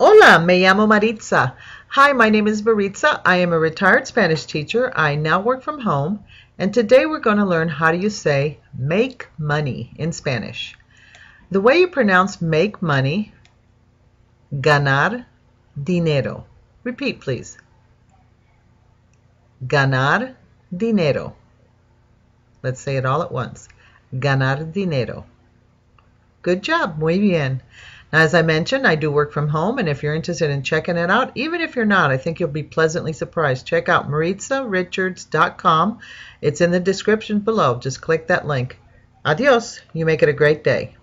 Hola, me llamo Maritza. Hi, my name is Maritza. I am a retired Spanish teacher. I now work from home, and today we're going to learn how do you say make money in Spanish. The way you pronounce make money, ganar dinero. Repeat, please. Ganar dinero. Let's say it all at once. Ganar dinero. Good job. Muy bien. Now, as I mentioned, I do work from home, and if you're interested in checking it out, even if you're not, I think you'll be pleasantly surprised. Check out maritzaRichards.com. It's in the description below. Just click that link. Adios. You make it a great day.